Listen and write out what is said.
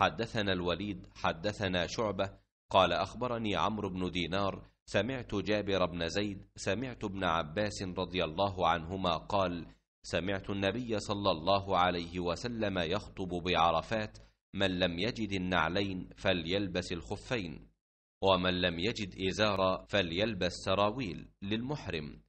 حدثنا الوليد حدثنا شعبة قال أخبرني عمرو بن دينار سمعت جابر بن زيد سمعت ابن عباس رضي الله عنهما قال سمعت النبي صلى الله عليه وسلم يخطب بعرفات من لم يجد النعلين فليلبس الخفين ومن لم يجد إزارا فليلبس سراويل للمحرم